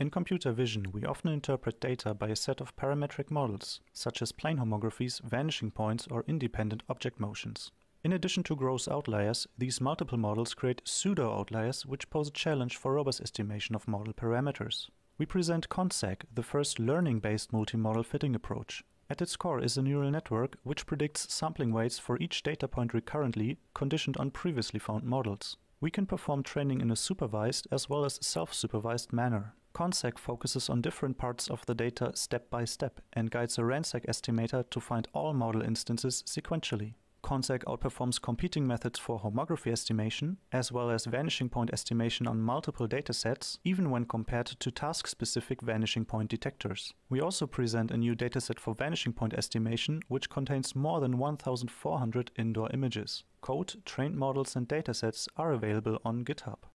In computer vision, we often interpret data by a set of parametric models, such as plane homographies, vanishing points, or independent object motions. In addition to gross outliers, these multiple models create pseudo-outliers which pose a challenge for robust estimation of model parameters. We present CONSEC, the first learning-based multi-model fitting approach. At its core is a neural network which predicts sampling weights for each data point recurrently, conditioned on previously found models. We can perform training in a supervised as well as self-supervised manner consec focuses on different parts of the data step by step and guides a ransac estimator to find all model instances sequentially. CONSEC outperforms competing methods for homography estimation, as well as vanishing point estimation on multiple datasets, even when compared to task-specific vanishing point detectors. We also present a new dataset for vanishing point estimation, which contains more than 1,400 indoor images. Code, trained models and datasets are available on GitHub.